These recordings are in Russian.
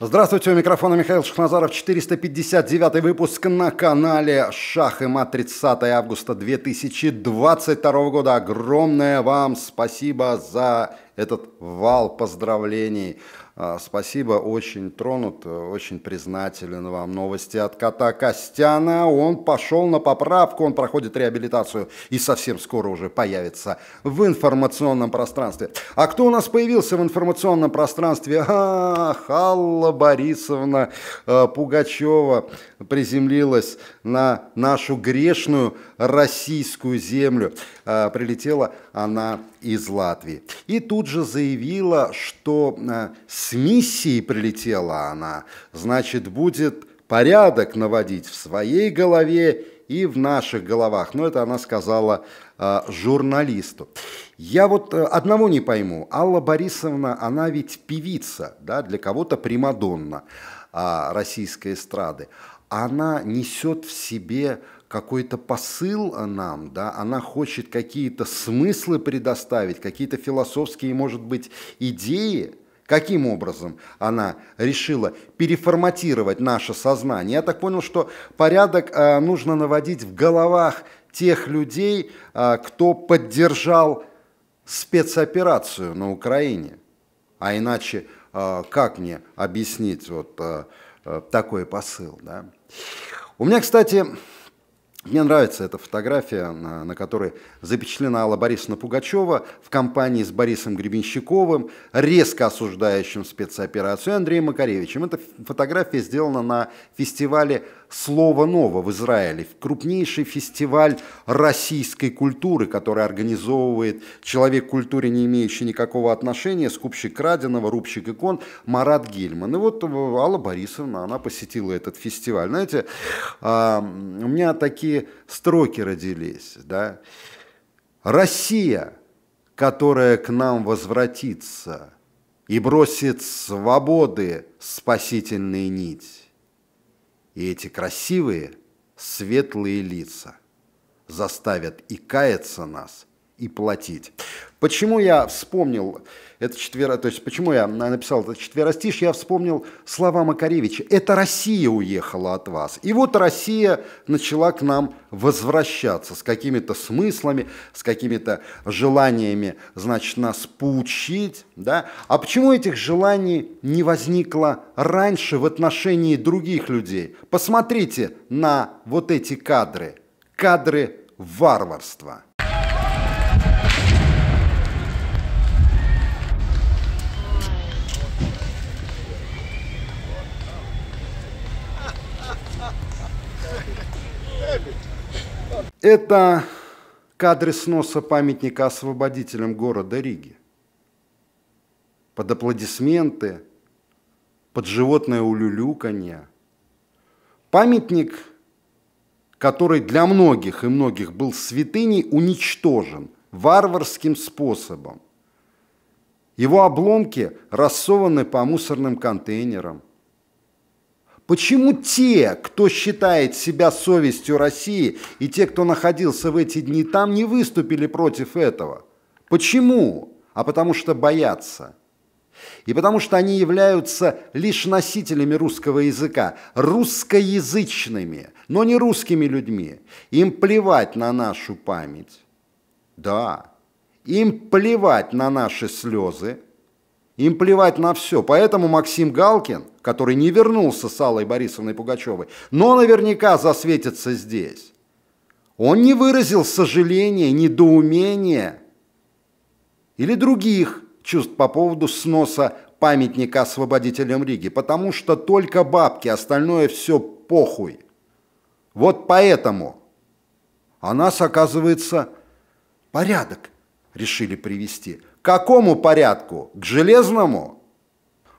Здравствуйте, у микрофона Михаил Шахназаров, 459 выпуск на канале Шах и Мат, 30 августа 2022 года. Огромное вам спасибо за этот вал поздравлений. А, спасибо, очень тронут, очень признателен вам. Новости от кота Костяна. Он пошел на поправку, он проходит реабилитацию и совсем скоро уже появится в информационном пространстве. А кто у нас появился в информационном пространстве? А, Халла Борисовна э, Пугачева приземлилась на нашу грешную российскую землю. А, прилетела она из Латвии. И тут же заявила, что а, с миссией прилетела она, значит, будет порядок наводить в своей голове и в наших головах. Но это она сказала а, журналисту. Я вот э, одного не пойму. Алла Борисовна, она ведь певица, да, для кого-то примадонна российской эстрады она несет в себе какой-то посыл нам, да, она хочет какие-то смыслы предоставить, какие-то философские, может быть, идеи, каким образом она решила переформатировать наше сознание. Я так понял, что порядок э, нужно наводить в головах тех людей, э, кто поддержал спецоперацию на Украине. А иначе э, как мне объяснить вот э, Э, такой посыл. Да. У меня, кстати, мне нравится эта фотография, на, на которой запечатлена Алла Борисовна Пугачева в компании с Борисом Гребенщиковым, резко осуждающим спецоперацию Андреем Макаревичем. Эта фотография сделана на фестивале Слово Ново в Израиле, крупнейший фестиваль российской культуры, который организовывает человек культуре, не имеющий никакого отношения, скупщик краденого, рубщик икон Марат Гельман. И вот э, Алла Борисовна, она посетила этот фестиваль. Знаете, а, у меня такие строки родились. Да? Россия, которая к нам возвратится и бросит свободы спасительные нить и эти красивые, светлые лица заставят и каяться нас, и платить. Почему я вспомнил это четверо... То есть почему я написал это четверостишь? Я вспомнил слова Макаревича. Это Россия уехала от вас. И вот Россия начала к нам возвращаться с какими-то смыслами, с какими-то желаниями, значит, нас поучить. Да? А почему этих желаний не возникло раньше в отношении других людей? Посмотрите на вот эти кадры. Кадры варварства. Это кадры сноса памятника освободителям города Риги. Под аплодисменты, под животное улюлюканье. Памятник, который для многих и многих был святыней, уничтожен варварским способом. Его обломки рассованы по мусорным контейнерам, Почему те, кто считает себя совестью России, и те, кто находился в эти дни там, не выступили против этого? Почему? А потому что боятся. И потому что они являются лишь носителями русского языка, русскоязычными, но не русскими людьми. Им плевать на нашу память. Да, им плевать на наши слезы, им плевать на все, поэтому Максим Галкин, который не вернулся с Аллой Борисовной Пугачевой, но наверняка засветится здесь. Он не выразил сожаления, недоумения или других чувств по поводу сноса памятника освободителям Риги, потому что только бабки, остальное все похуй. Вот поэтому. А нас, оказывается, порядок решили привести – к какому порядку? К железному?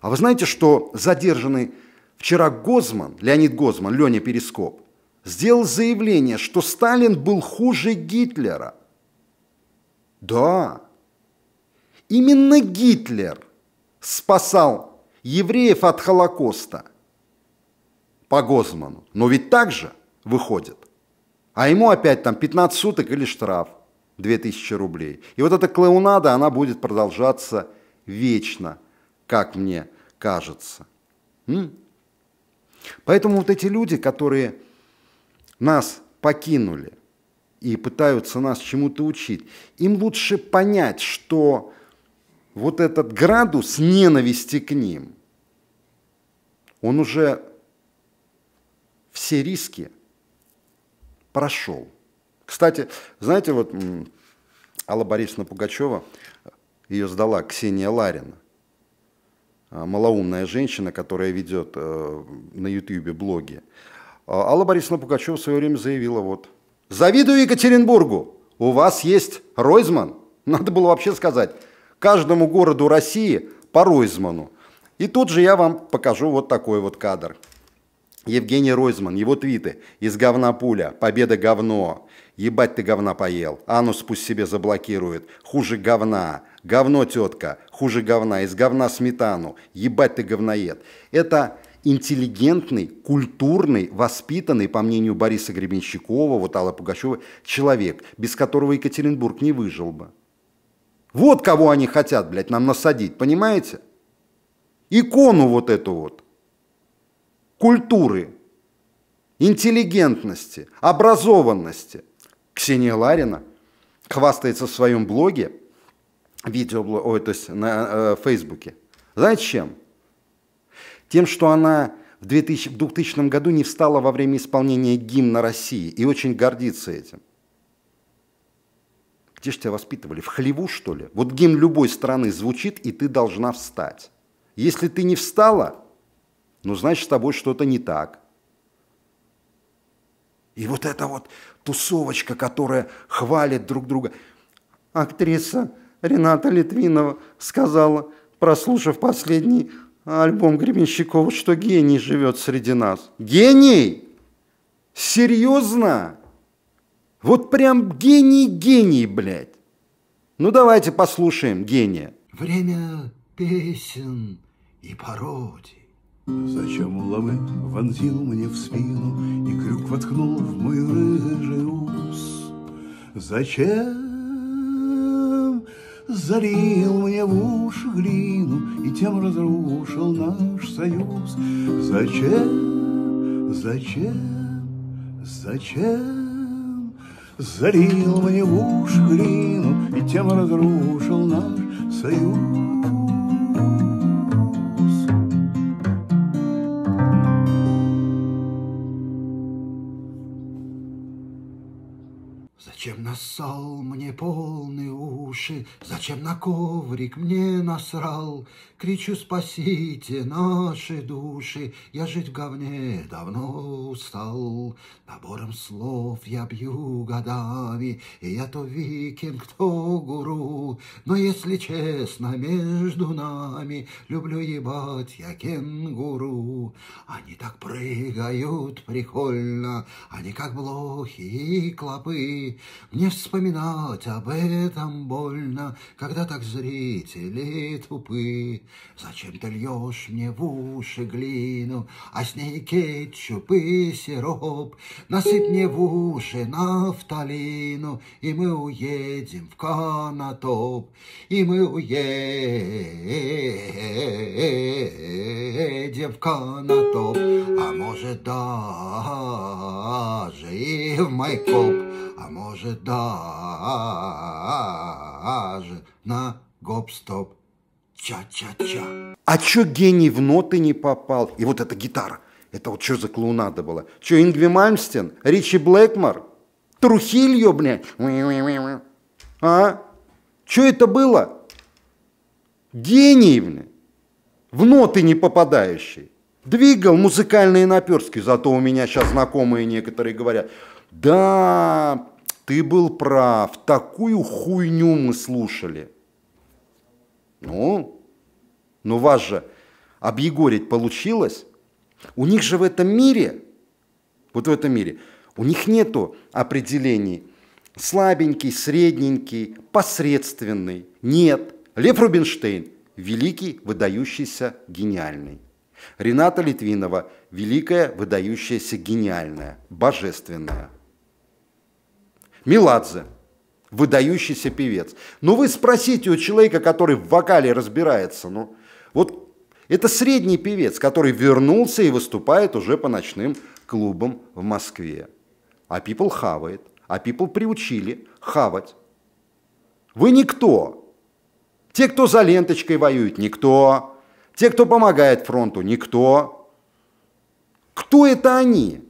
А вы знаете, что задержанный вчера Гозман, Леонид Гозман, Леня Перископ, сделал заявление, что Сталин был хуже Гитлера. Да, именно Гитлер спасал евреев от Холокоста по Гозману. Но ведь так же выходит. А ему опять там 15 суток или штраф. 2000 рублей. И вот эта клоунада, она будет продолжаться вечно, как мне кажется. М? Поэтому вот эти люди, которые нас покинули и пытаются нас чему-то учить, им лучше понять, что вот этот градус ненависти к ним, он уже все риски прошел. Кстати, знаете, вот Алла Борисовна Пугачева, ее сдала Ксения Ларина, а, малоумная женщина, которая ведет э, на Ютьюбе блоги. А, Алла Борисовна Пугачева в свое время заявила вот, «Завидую Екатеринбургу, у вас есть Ройзман». Надо было вообще сказать, каждому городу России по Ройзману. И тут же я вам покажу вот такой вот кадр. Евгений Ройзман, его твиты. Из говна пуля, победа говно. Ебать ты говна поел, анус пусть себе заблокирует. Хуже говна, говно тетка, хуже говна, из говна сметану. Ебать ты говноед. Это интеллигентный, культурный, воспитанный, по мнению Бориса Гребенщикова, вот Алла Пугачева, человек, без которого Екатеринбург не выжил бы. Вот кого они хотят, блядь, нам насадить, понимаете? Икону вот эту вот – культуры, интеллигентности, образованности. Ксения Ларина хвастается в своем блоге, видеоблог, ой, то есть на э, Фейсбуке. Зачем? Тем, что она в 2000, в 2000 году не встала во время исполнения гимна России и очень гордится этим. Где же тебя воспитывали? В хлеву, что ли? Вот гимн любой страны звучит, и ты должна встать. Если ты не встала, ну, значит, с тобой что-то не так. И вот эта вот тусовочка, которая хвалит друг друга. Актриса Рената Литвинова сказала, прослушав последний альбом Гребенщикова, что гений живет среди нас. Гений? Серьезно? Вот прям гений-гений, блядь. Ну давайте послушаем гения. Время песен и пародий. Зачем ломы вонзил мне в спину И крюк воткнул в мой рыжий ус? Зачем залил мне в уши глину И тем разрушил наш союз? Зачем, зачем, зачем Залил мне в уши глину И тем разрушил наш союз? Нассал мне полные уши, зачем на коврик мне насрал? Кричу, спасите наши души, я жить в говне давно устал. Набором слов я бью годами, и я то викинг, то гуру. Но если честно, между нами люблю ебать я кенгуру. Они так прыгают прикольно, они как блохи и клопы. Не вспоминать об этом больно, Когда так зрители тупы. Зачем ты льешь мне в уши глину, А с ней кетчуп и сироп? Насыпь мне в уши нафталину, И мы уедем в Канатоп. И мы уедем в Канатоп, А может даже и в Майкоп а может даже на гоп-стоп. Ча-ча-ча. А чё гений в ноты не попал? И вот эта гитара. Это вот что за клоунада была? Чё, Ингви Мальмстен? Ричи Блэкмор? Трухилью, блядь? А? Чё это было? Гений, блядь. В ноты не попадающий. Двигал музыкальные наперстки, зато у меня сейчас знакомые некоторые говорят, да, ты был прав, такую хуйню мы слушали. Ну, ну вас же объегорить получилось. У них же в этом мире, вот в этом мире, у них нету определений слабенький, средненький, посредственный. Нет, Лев Рубинштейн – великий, выдающийся, гениальный. Рената Литвинова – великая, выдающаяся, гениальная, божественная – Миладзе, выдающийся певец. Но ну, вы спросите у человека, который в вокале разбирается, ну, вот это средний певец, который вернулся и выступает уже по ночным клубам в Москве. А people хавает, а people приучили хавать. Вы никто. Те, кто за ленточкой воюют, никто. Те, кто помогает фронту, никто. Кто это они?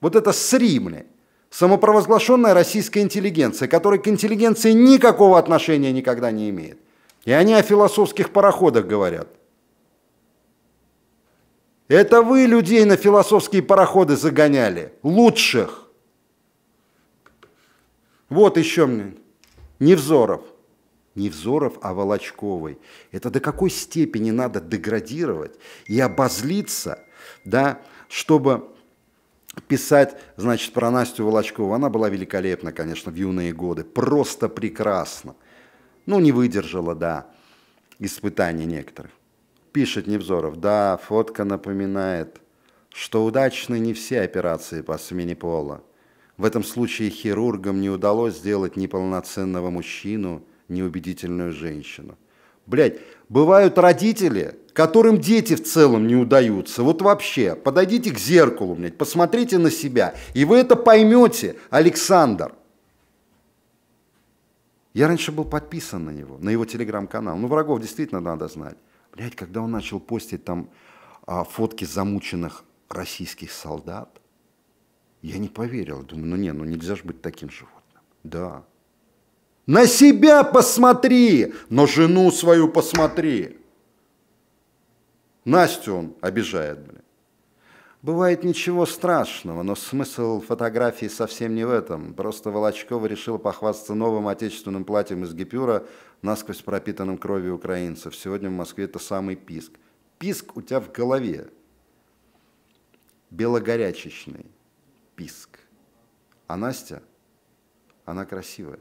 Вот это сримли самопровозглашенная российская интеллигенция, которая к интеллигенции никакого отношения никогда не имеет. И они о философских пароходах говорят. Это вы людей на философские пароходы загоняли, лучших. Вот еще мне. Невзоров. Невзоров о а Волочковой. Это до какой степени надо деградировать и обозлиться, да, чтобы писать, значит, про Настю Волочкову. Она была великолепна, конечно, в юные годы. Просто прекрасно. Ну, не выдержала, да, испытаний некоторых. Пишет Невзоров, да, фотка напоминает, что удачны не все операции по смене пола. В этом случае хирургам не удалось сделать неполноценного мужчину неубедительную женщину – Блять, бывают родители, которым дети в целом не удаются. Вот вообще, подойдите к зеркалу, блядь, посмотрите на себя, и вы это поймете, Александр. Я раньше был подписан на него, на его телеграм-канал. Ну, врагов действительно надо знать. Блять, когда он начал постить там а, фотки замученных российских солдат, я не поверил. Думаю, ну не, ну нельзя же быть таким животным. Да, на себя посмотри, но жену свою посмотри. Настю он обижает, блин. Бывает ничего страшного, но смысл фотографии совсем не в этом. Просто Волочкова решил похвастаться новым отечественным платьем из гипюра, насквозь пропитанным кровью украинцев. Сегодня в Москве это самый писк. Писк у тебя в голове. Белогорячечный писк. А Настя, она красивая.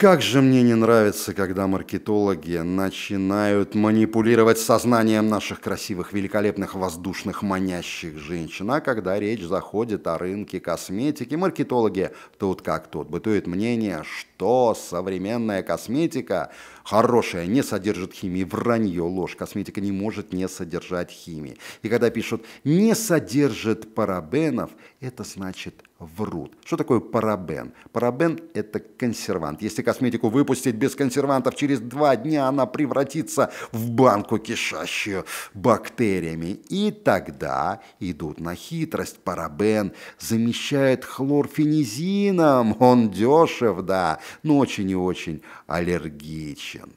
Как же мне не нравится, когда маркетологи начинают манипулировать сознанием наших красивых, великолепных, воздушных, манящих женщин. А когда речь заходит о рынке косметики, маркетологи тут как тут. Бытует мнение, что современная косметика хорошая, не содержит химии. Вранье, ложь. Косметика не может не содержать химии. И когда пишут «не содержит парабенов», это значит – врут. Что такое парабен? Парабен – это консервант. Если косметику выпустить без консервантов, через два дня она превратится в банку, кишащую бактериями. И тогда идут на хитрость. Парабен замещает хлорфенизином. Он дешев, да, но очень и очень аллергичен.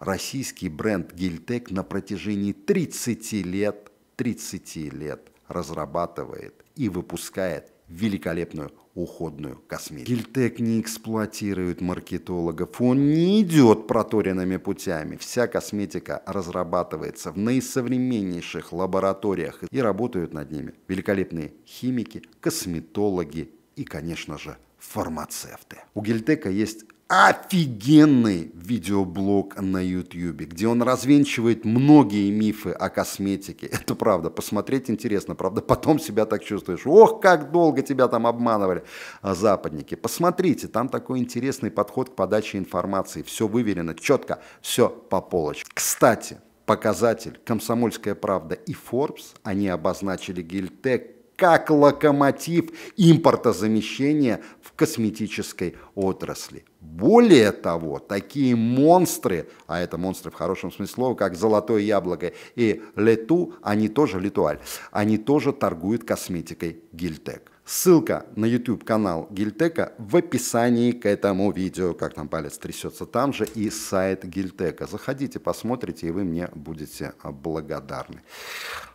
Российский бренд Гильтек на протяжении 30 лет, 30 лет разрабатывает и выпускает великолепную уходную косметику. Гильтек не эксплуатирует маркетологов, он не идет проторенными путями. Вся косметика разрабатывается в наисовременнейших лабораториях и работают над ними великолепные химики, косметологи и, конечно же, фармацевты. У Гильтека есть офигенный видеоблог на YouTube, где он развенчивает многие мифы о косметике. Это правда, посмотреть интересно, правда, потом себя так чувствуешь. Ох, как долго тебя там обманывали а, западники. Посмотрите, там такой интересный подход к подаче информации. Все выверено, четко, все по полочке. Кстати, показатель «Комсомольская правда» и Forbes, они обозначили Гильтек как локомотив импортозамещения в косметической отрасли. Более того, такие монстры, а это монстры в хорошем смысле слова, как «Золотое яблоко» и «Лету», они тоже, Литуаль, они тоже торгуют косметикой «Гильтек». Ссылка на YouTube-канал Гильтека в описании к этому видео, как там палец трясется, там же и сайт Гильтека. Заходите, посмотрите, и вы мне будете благодарны.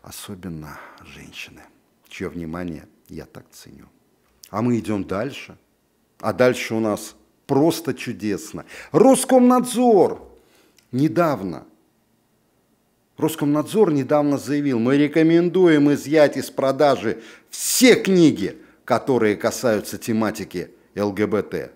Особенно женщины, чье внимание я так ценю. А мы идем дальше. А дальше у нас Просто чудесно. Роскомнадзор недавно Роскомнадзор недавно заявил, мы рекомендуем изъять из продажи все книги, которые касаются тематики ЛГБТ.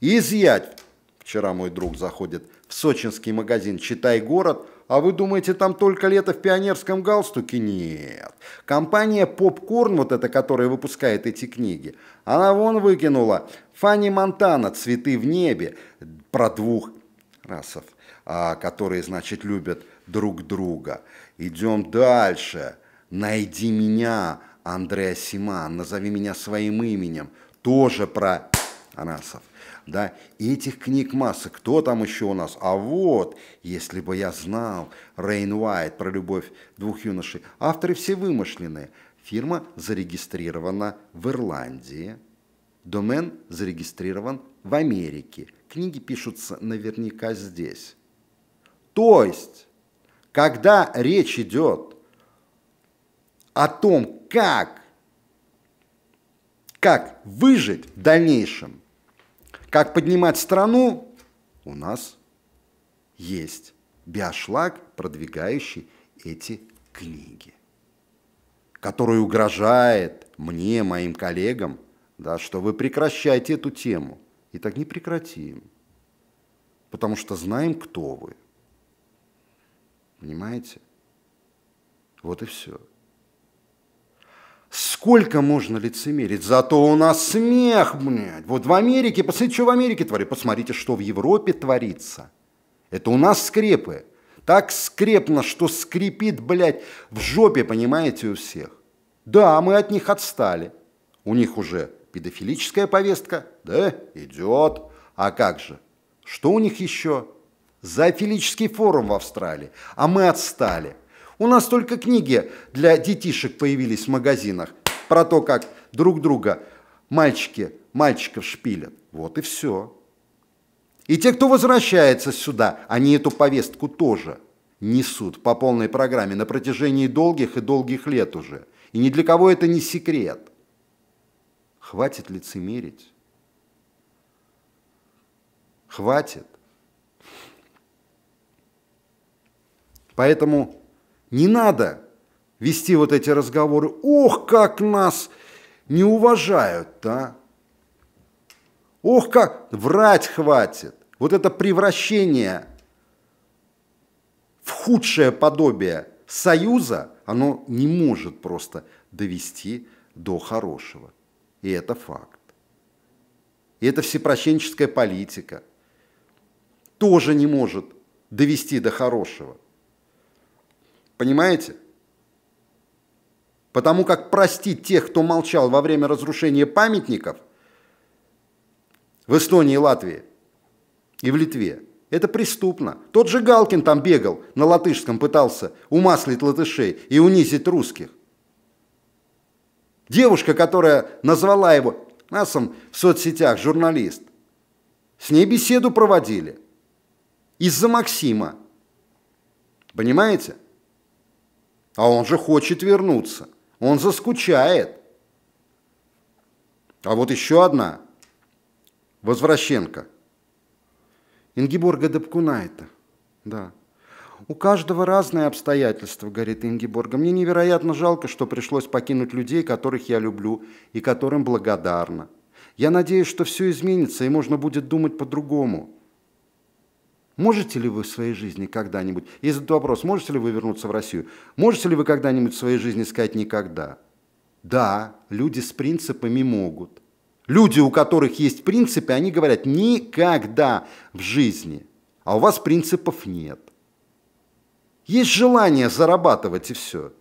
Изъять. Вчера мой друг заходит в сочинский магазин «Читай город», а вы думаете, там только лето в пионерском галстуке? Нет. Компания «Попкорн», вот эта, которая выпускает эти книги, она вон выкинула Фанни Монтана «Цветы в небе» про двух расов, а, которые, значит, любят друг друга. Идем дальше. «Найди меня», Андреа Симан, «Назови меня своим именем», тоже про расов да, этих книг масса, кто там еще у нас? А вот, если бы я знал, Рейн Уайт про любовь двух юношей, авторы все вымышленные. Фирма зарегистрирована в Ирландии, домен зарегистрирован в Америке, книги пишутся наверняка здесь. То есть, когда речь идет о том, как, как выжить в дальнейшем, как поднимать страну? У нас есть биошлаг, продвигающий эти книги, который угрожает мне, моим коллегам, да, что вы прекращаете эту тему. И так не прекратим, потому что знаем, кто вы. Понимаете? Вот и все. Сколько можно лицемерить? Зато у нас смех, блядь. Вот в Америке, посмотрите, что в Америке творится. Посмотрите, что в Европе творится. Это у нас скрепы. Так скрепно, что скрипит, блядь, в жопе, понимаете, у всех. Да, мы от них отстали. У них уже педофилическая повестка, да, идет. А как же? Что у них еще? Зоофилический форум в Австралии. А мы отстали. У нас только книги для детишек появились в магазинах про то, как друг друга мальчики мальчиков шпилят. Вот и все. И те, кто возвращается сюда, они эту повестку тоже несут по полной программе на протяжении долгих и долгих лет уже. И ни для кого это не секрет. Хватит лицемерить. Хватит. Поэтому не надо вести вот эти разговоры. Ох, как нас не уважают да. Ох, как врать хватит. Вот это превращение в худшее подобие союза, оно не может просто довести до хорошего. И это факт. И эта всепрощенческая политика тоже не может довести до хорошего. Понимаете? Потому как простить тех, кто молчал во время разрушения памятников в Эстонии и Латвии и в Литве, это преступно. Тот же Галкин там бегал, на латышском пытался умаслить латышей и унизить русских. Девушка, которая назвала его насом в соцсетях, журналист, с ней беседу проводили из-за Максима. Понимаете? А он же хочет вернуться. Он заскучает. А вот еще одна. Возвращенко. Ингиборга Депкунайта. Да. У каждого разные обстоятельства, говорит Ингиборга. Мне невероятно жалко, что пришлось покинуть людей, которых я люблю и которым благодарна. Я надеюсь, что все изменится и можно будет думать по-другому. Можете ли вы в своей жизни когда-нибудь, и этот вопрос, можете ли вы вернуться в Россию, можете ли вы когда-нибудь в своей жизни сказать «никогда»? Да, люди с принципами могут. Люди, у которых есть принципы, они говорят «никогда» в жизни, а у вас принципов нет. Есть желание зарабатывать и все.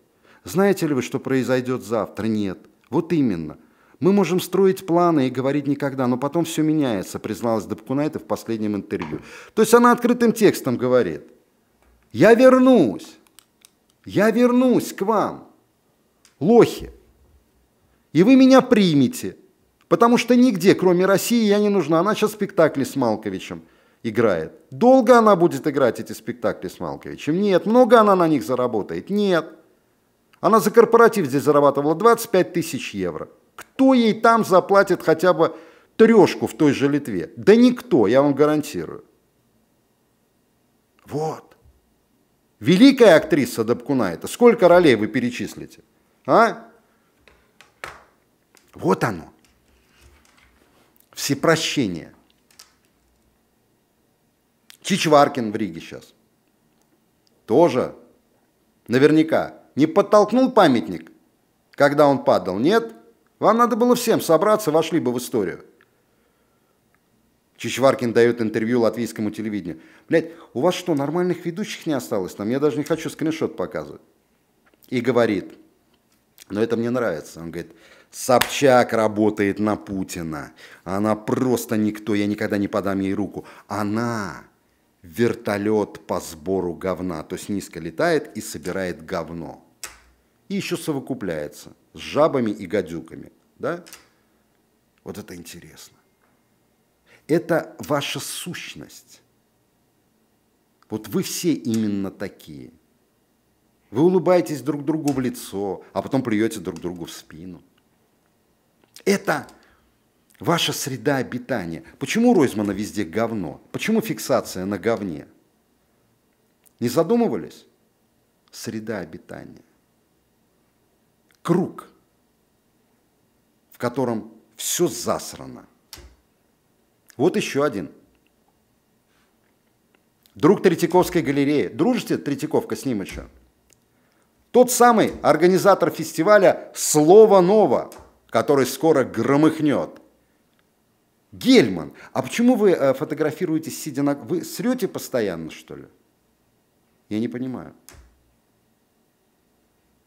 Знаете ли вы, что произойдет завтра? Нет. Вот именно – мы можем строить планы и говорить никогда, но потом все меняется, призналась Дабкунайта в последнем интервью. То есть она открытым текстом говорит, я вернусь, я вернусь к вам, лохи, и вы меня примете, потому что нигде, кроме России, я не нужна. Она сейчас спектакли с Малковичем играет. Долго она будет играть эти спектакли с Малковичем? Нет. Много она на них заработает? Нет. Она за корпоратив здесь зарабатывала 25 тысяч евро кто ей там заплатит хотя бы трешку в той же Литве? Да никто, я вам гарантирую. Вот. Великая актриса Добкуна это. Сколько ролей вы перечислите? А? Вот оно. Всепрощение. Чичваркин в Риге сейчас. Тоже. Наверняка. Не подтолкнул памятник, когда он падал? Нет? Вам надо было всем собраться, вошли бы в историю. Чичваркин дает интервью латвийскому телевидению. Блять, у вас что, нормальных ведущих не осталось? Там я даже не хочу скриншот показывать. И говорит, но это мне нравится. Он говорит, Собчак работает на Путина. Она просто никто, я никогда не подам ей руку. Она вертолет по сбору говна, то есть низко летает и собирает говно. И еще совокупляется с жабами и гадюками. Да? Вот это интересно. Это ваша сущность. Вот вы все именно такие. Вы улыбаетесь друг другу в лицо, а потом плюете друг другу в спину. Это ваша среда обитания. Почему Ройзмана везде говно? Почему фиксация на говне? Не задумывались? Среда обитания круг, в котором все засрано. Вот еще один. Друг Третьяковской галереи. Дружите, Третьяковка, с ним еще? Тот самый организатор фестиваля «Слово ново», который скоро громыхнет. Гельман, а почему вы э, фотографируетесь сидя на... Вы срете постоянно, что ли? Я не понимаю.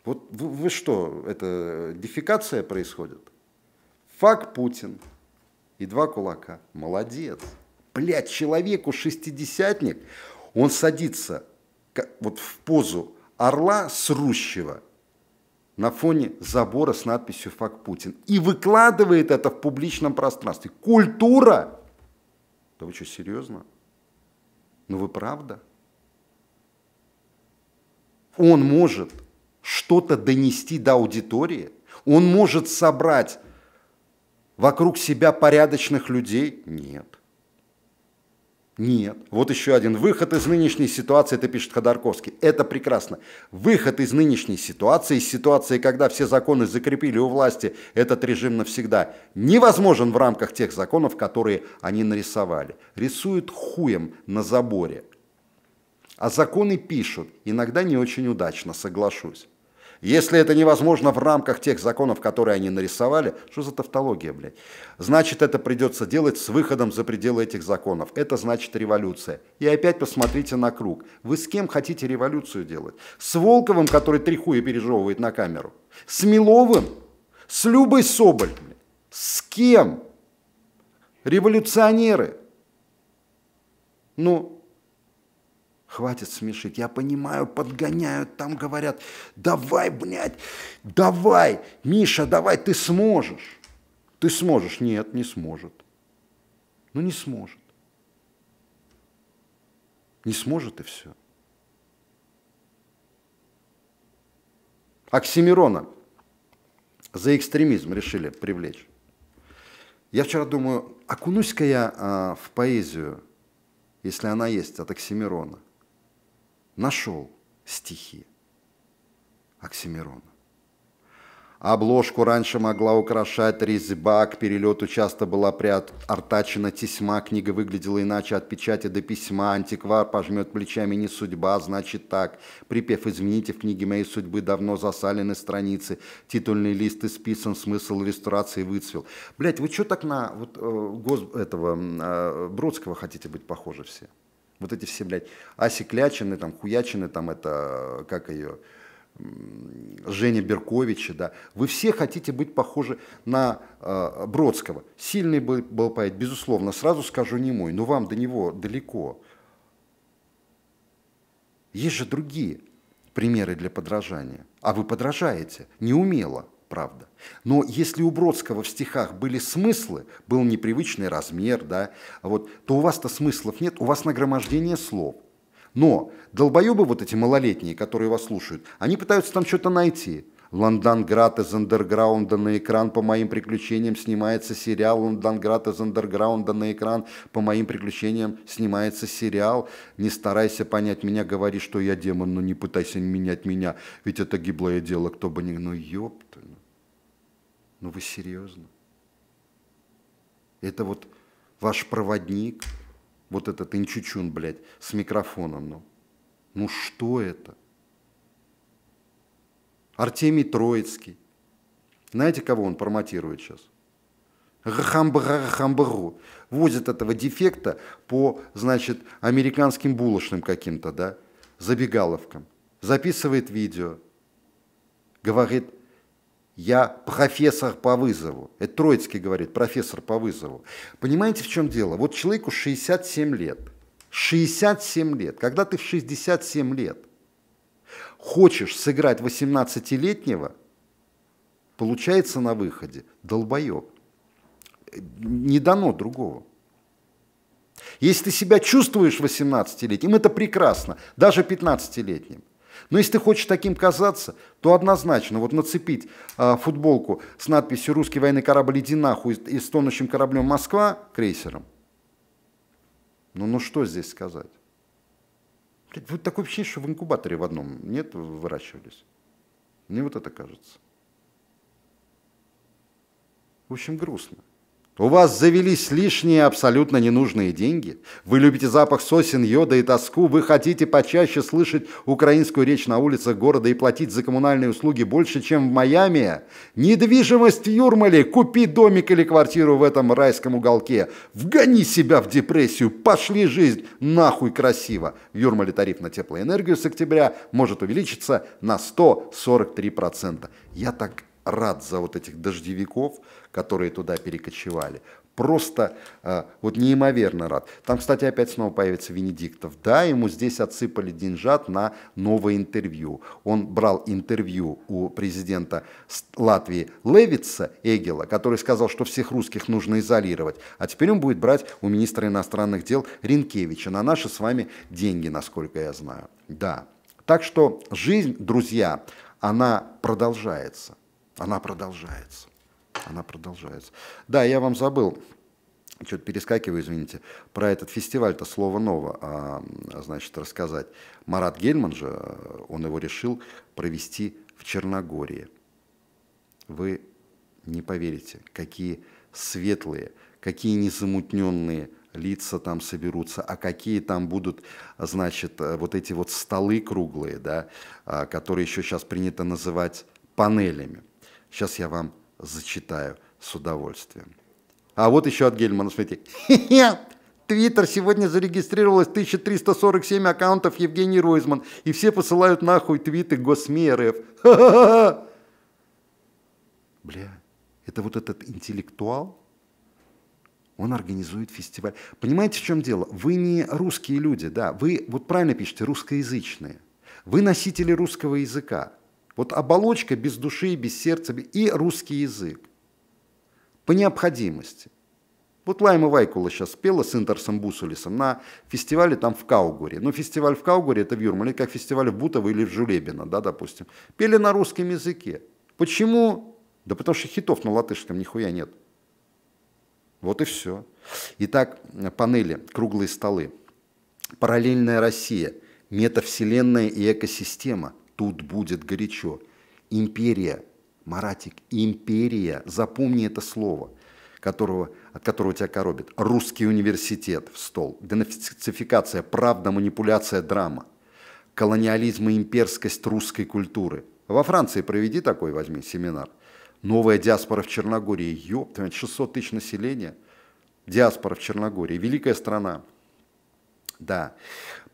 Вот вы, вы что, это дефикация происходит? Фак Путин и два кулака. Молодец. Блядь, человеку шестидесятник, он садится вот в позу орла срущего на фоне забора с надписью «Фак Путин» и выкладывает это в публичном пространстве. Культура! Да вы что, серьезно? Ну вы правда? Он может что-то донести до аудитории, он может собрать вокруг себя порядочных людей? Нет. Нет. Вот еще один. Выход из нынешней ситуации, это пишет Ходорковский. Это прекрасно. Выход из нынешней ситуации, из ситуации, когда все законы закрепили у власти этот режим навсегда, невозможен в рамках тех законов, которые они нарисовали. Рисуют хуем на заборе. А законы пишут, иногда не очень удачно, соглашусь. Если это невозможно в рамках тех законов, которые они нарисовали, что за тавтология, блядь? Значит, это придется делать с выходом за пределы этих законов. Это значит революция. И опять посмотрите на круг. Вы с кем хотите революцию делать? С Волковым, который три хуя пережевывает на камеру? С Миловым? С Любой Соболь? С кем? Революционеры. Ну, Хватит смешить. Я понимаю, подгоняют, там говорят, давай, блядь, давай, Миша, давай, ты сможешь. Ты сможешь. Нет, не сможет. Ну не сможет. Не сможет и все. Оксимирона за экстремизм решили привлечь. Я вчера думаю, окунусь-ка я а, в поэзию, если она есть, от Оксимирона – нашел стихи Оксимирона. Обложку раньше могла украшать резьба, к перелету часто была приортачена тесьма, книга выглядела иначе от печати до письма, антиквар пожмет плечами «не судьба», значит так. Припев «Извините, в книге моей судьбы давно засалены страницы, титульный лист исписан, смысл иллюстрации выцвел». Блять, вы что так на вот, э, гос... этого э, Бродского хотите быть похожи все? Вот эти все, блядь, Аси Клячины, там, Хуячины, там, это, как ее, Женя Берковича, да, вы все хотите быть похожи на э, Бродского. Сильный был, был поэт, безусловно, сразу скажу не мой, но вам до него далеко. Есть же другие примеры для подражания, а вы подражаете неумело правда. Но если у Бродского в стихах были смыслы, был непривычный размер, да, вот, то у вас-то смыслов нет, у вас нагромождение слов. Но долбоебы вот эти малолетние, которые вас слушают, они пытаются там что-то найти. Лондонград из андерграунда на экран по моим приключениям снимается сериал. Лондонград из андерграунда на экран по моим приключениям снимается сериал. Не старайся понять меня, говори, что я демон, но не пытайся менять меня, ведь это гиблое дело, кто бы ни... Ну ёпта, ну вы серьезно? Это вот ваш проводник, вот этот инчучун, блядь, с микрофоном, ну. Ну что это? Артемий Троицкий. Знаете, кого он промотирует сейчас? Гахамбару. Возит этого дефекта по, значит, американским булочным каким-то, да, забегаловкам. Записывает видео. Говорит, я профессор по вызову. Это Троицкий говорит, профессор по вызову. Понимаете, в чем дело? Вот человеку 67 лет. 67 лет. Когда ты в 67 лет хочешь сыграть 18-летнего, получается на выходе долбоеб. Не дано другого. Если ты себя чувствуешь 18-летним, это прекрасно, даже 15-летним. Но если ты хочешь таким казаться, то однозначно вот нацепить э, футболку с надписью «Русский военный корабль, иди нахуй» и с тонущим кораблем «Москва» крейсером. Ну, ну что здесь сказать? Вот такое ощущение, что в инкубаторе в одном, нет, выращивались. Мне вот это кажется. В общем, грустно. У вас завелись лишние, абсолютно ненужные деньги. Вы любите запах сосен, йода и тоску. Вы хотите почаще слышать украинскую речь на улицах города и платить за коммунальные услуги больше, чем в Майами. Недвижимость в Юрмале. Купи домик или квартиру в этом райском уголке. Вгони себя в депрессию. Пошли жизнь нахуй красиво. В Юрмале тариф на теплоэнергию с октября может увеличиться на 143%. Я так рад за вот этих дождевиков, которые туда перекочевали. Просто э, вот неимоверно рад. Там, кстати, опять снова появится Венедиктов. Да, ему здесь отсыпали деньжат на новое интервью. Он брал интервью у президента Латвии Левица Эгела, который сказал, что всех русских нужно изолировать. А теперь он будет брать у министра иностранных дел Ренкевича на наши с вами деньги, насколько я знаю. Да. Так что жизнь, друзья, она продолжается. Она продолжается. Она продолжается. Да, я вам забыл, что-то перескакиваю, извините, про этот фестиваль-то слово ново, а, а значит, рассказать. Марат Гельман же, э, он его решил провести в Черногории. Вы не поверите, какие светлые, какие незамутненные лица там соберутся, а какие там будут, значит, э, вот эти вот столы круглые, да, а, которые еще сейчас принято называть панелями. Сейчас я вам зачитаю с удовольствием. А вот еще от Гельмана, смотрите. Твиттер сегодня зарегистрировалось 1347 аккаунтов Евгений Ройзман, и все посылают нахуй твиты Госми РФ. Бля, это вот этот интеллектуал, он организует фестиваль. Понимаете, в чем дело? Вы не русские люди, да, вы вот правильно пишете, русскоязычные. Вы носители русского языка. Вот оболочка без души, и без сердца и русский язык. По необходимости. Вот Лайма Вайкула сейчас спела с Интерсом Бусулисом на фестивале там в Каугуре. Но ну, фестиваль в Каугуре это в Юрмале, как фестиваль в Бутово или в Жулебино, да, допустим. Пели на русском языке. Почему? Да потому что хитов на латышском нихуя нет. Вот и все. Итак, панели, круглые столы. Параллельная Россия, метавселенная и экосистема – Тут будет горячо. Империя, Маратик, империя, запомни это слово, которого, от которого тебя коробит. Русский университет в стол, денацификация, правда, манипуляция, драма, колониализм и имперскость русской культуры. Во Франции проведи такой, возьми, семинар. Новая диаспора в Черногории, ёб, 600 тысяч населения, диаспора в Черногории, великая страна. Да.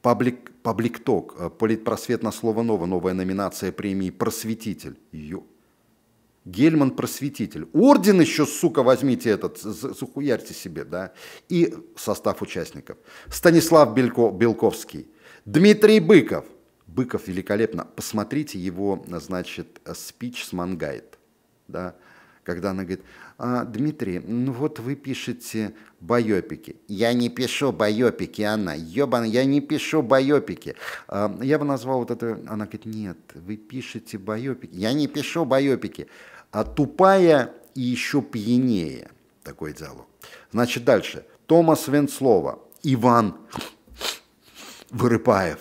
Паблик, паблик ток, э, политпросвет на слово ново, новая номинация премии «Просветитель». Ё. Гельман просветитель. Орден еще, сука, возьмите этот, захуярьте себе, да. И состав участников. Станислав Белько, Белковский, Дмитрий Быков. Быков великолепно. Посмотрите его, значит, спич с Мангайт, да, когда она говорит, а, Дмитрий, ну вот вы пишете байопики. Я не пишу байопики, Анна. Ёбан, я не пишу байопики. А, я бы назвал вот это... Она говорит, нет, вы пишете байопики. Я не пишу байопики. А тупая и еще пьянее. Такой диалог. Значит, дальше. Томас Венслова. Иван Вырыпаев.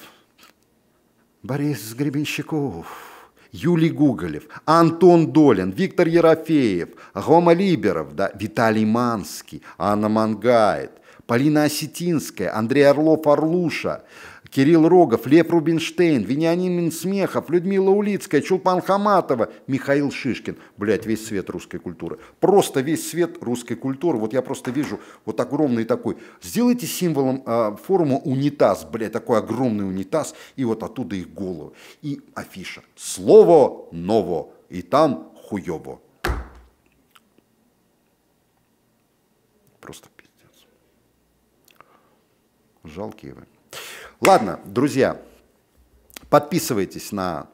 Борис Гребенщиков. Юлий Гуголев, Антон Долин, Виктор Ерофеев, Гома Либеров, да, Виталий Манский, Анна Мангает, Полина Осетинская, Андрей Орлов-Орлуша, Кирилл Рогов, Лев Рубинштейн, Вениамин Минсмехов, Людмила Улицкая, Чулпан Хаматова, Михаил Шишкин. Блять, весь свет русской культуры. Просто весь свет русской культуры. Вот я просто вижу вот огромный такой. Сделайте символом э, а, форума унитаз, блядь, такой огромный унитаз, и вот оттуда их головы. И афиша. Слово ново, и там хуёво. Просто пиздец. Жалкие вы. Ладно, друзья, подписывайтесь на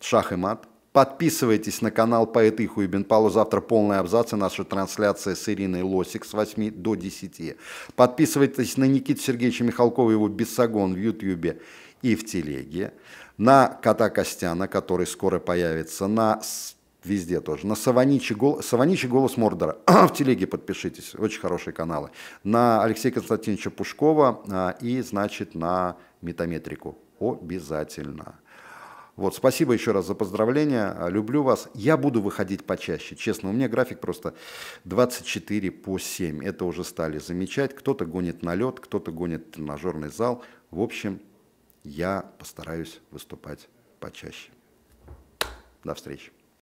Шах и Мат. Подписывайтесь на канал Поэт и Бенпалу. Завтра полный абзац и наша трансляция с Ириной Лосик с 8 до 10. Подписывайтесь на Никиту Сергеевича Михалкова, его Бесогон в Ютьюбе и в Телеге. На Кота Костяна, который скоро появится. На Везде тоже. На Саваничий голос, Саваничий голос Мордора. в телеге подпишитесь. Очень хорошие каналы. На Алексея Константиновича Пушкова а, и, значит, на метаметрику. Обязательно. Вот, спасибо еще раз за поздравления. А, люблю вас. Я буду выходить почаще. Честно, у меня график просто 24 по 7. Это уже стали замечать. Кто-то гонит на лед, кто-то гонит на жорный зал. В общем, я постараюсь выступать почаще. До встречи.